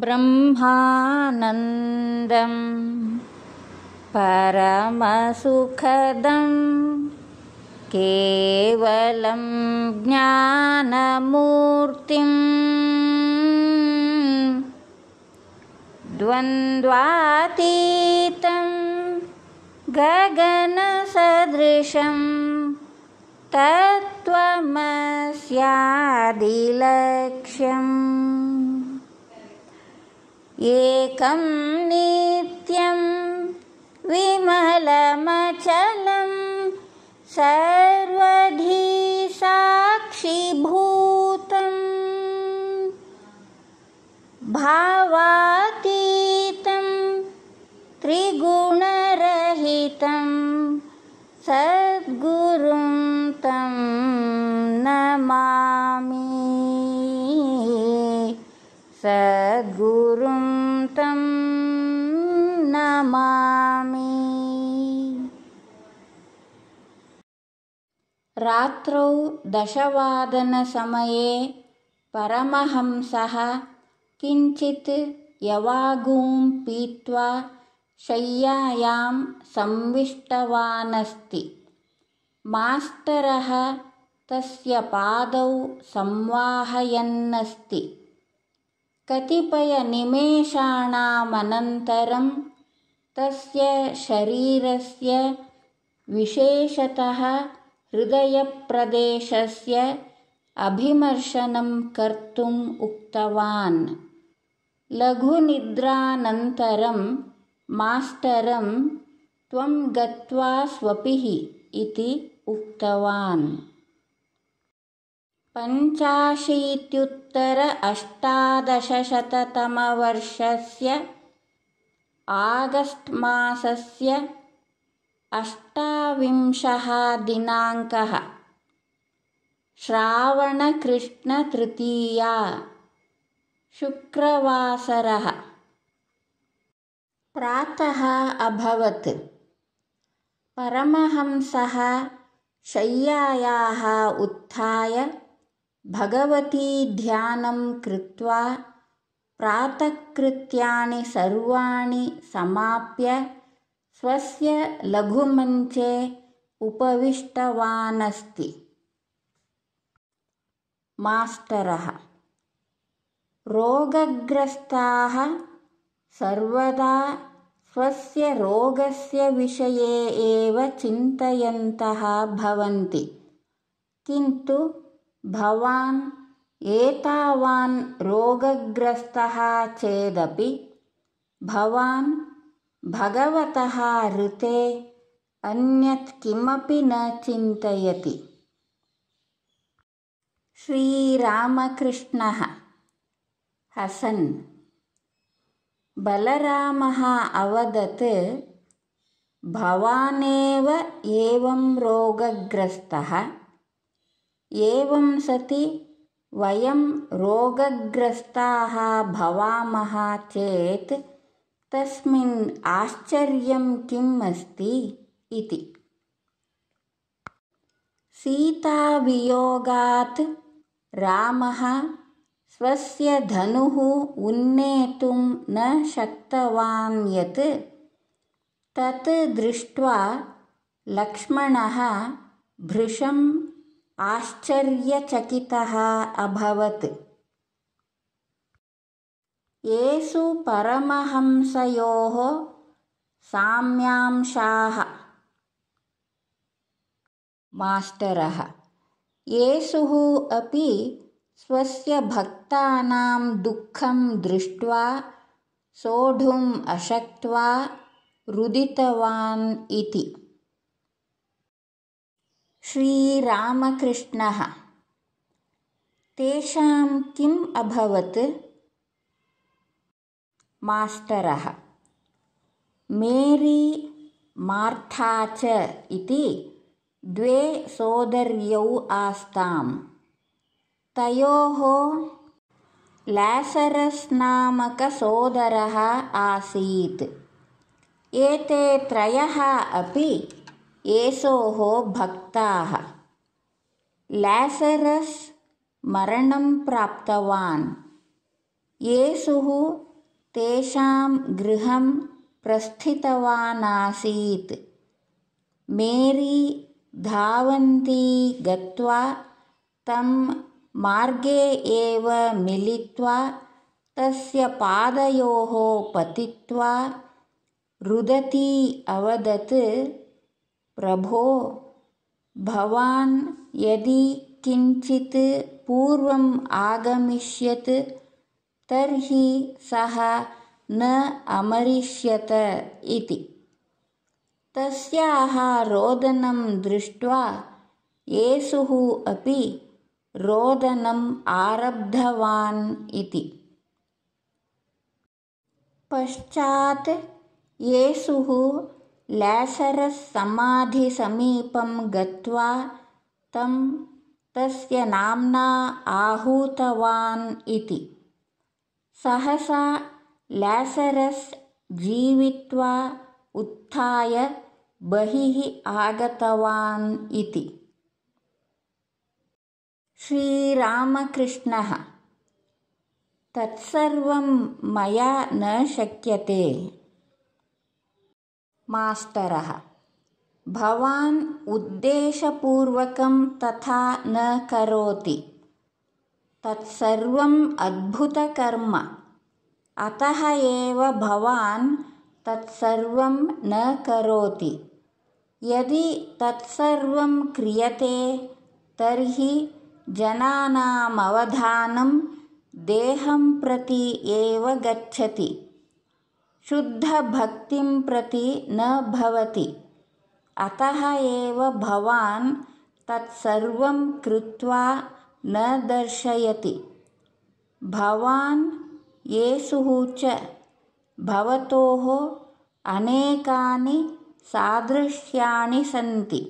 ब्रह्मानन्दं परमसुखदं केवलं ज्ञानमूर्तिम् द्वन्द्वातीतं गगनसदृशं तत्त्वमस्यादिलक्ष्यम् एकं नित्यं विमलमचलं सर्वधिसाक्षीभूतं भावातीतं त्रिगुणरहितं तं नमामि सद्गुरु रात्रौ दशवादनसमये परमहंसः किञ्चित् यवागूं पीत्वा शय्यायां संविष्टवानस्ति मास्तरः तस्य पादौ संवाहयन्नस्ति कतिपयनिमेषाणामनन्तरं तस्य शरीरस्य विशेषतः हृदयप्रदेशस्य अभिमर्शनं कर्तुम् उक्तवान् लघुनिद्रानन्तरं मास्टरं त्वं गत्वा स्वपिः इति उक्तवान् पञ्चाशीत्युत्तर अष्टादशशततमवर्षस्य आगस्ट् मासस्य अष्टाविंशः दिनाङ्कः श्रावणकृष्णतृतीया शुक्रवासरः प्रातः अभवत् परमहंसः शय्यायाः उत्थाय भगवती ध्यानं कृत्वा प्रातःकृत्यानि सर्वाणि समाप्य स्वस्य लघुमञ्चे उपविष्टवानस्ति अस्ति मास्टरः रोगग्रस्ताः सर्वदा स्वस्य रोगस्य विषये एव चिन्तयन्तः भवन्ति किन्तु भवान् एतावान् रोगग्रस्तः चेदपि भवान् भगवतः ऋते अन्यत् किमपि न चिन्तयति श्रीरामकृष्णः हसन् बलरामः अवदत् भवानेव एवं रोगग्रस्तः एवं सति वयं रोगग्रस्ताः भवामः चेत् तस्मिन् आश्चर्यं किम् अस्ति इति सीतावियोगात् रामः स्वस्य धनुः उन्नेतुं न शक्तवान् यत् तत् दृष्ट्वा लक्ष्मणः भृशं आश्चर्यचकितः अभवत् येषु परमहंसयोः साम्यांशाः मास्टरः एषु अपि स्वस्य भक्तानां दुःखं दृष्ट्वा सोढुम् अशक्त्वा रुदितवान् इति श्रीरामकृष्णः तेषां किम् अभवत् मास्टरः मेरी मार्था च इति द्वे सोदर्यौ आस्ताम् तयोः नामकसोदरः आसीत् एते त्रयः अपि ः भक्ताः लेसरस् मरणं प्राप्तवान् येसुः तेषां गृहं प्रस्थितवान् आसीत् मेरी धावन्ती गत्वा तं मार्गे एव मिलित्वा तस्य पादयोः पतित्वा रुदती अवदत् प्रभो भवान् यदि किञ्चित् पूर्वम् आगमिष्यत् तर्हि सः न अमरिष्यत इति तस्याः रोदनं दृष्ट्वा येसुः अपि रोदनम् आरब्धवान् इति पश्चात् येसुः लेसरस् समाधिसमीपं गत्वा तं तस्य नाम्ना आहूतवान् इति सहसा लेसरस् जीवित्वा उत्थाय बहिः आगतवान् इति श्रीरामकृष्णः तत्सर्वं मया न शक्यते मास्टरः भवान् उद्देशपूर्वकं तथा न करोति तत्सर्वम् अद्भुतकर्म अतः एव भवान् तत्सर्वं न करोति यदि तत्सर्वं क्रियते तर्हि जनानामवधानं अवधानं देहं प्रति एव गच्छति शुद्धभक्तिं प्रति न भवति अतः एव भवान् तत्सर्वं कृत्वा न दर्शयति भवान् येसुः च भवतोः अनेकानि सादृश्याणि सन्ति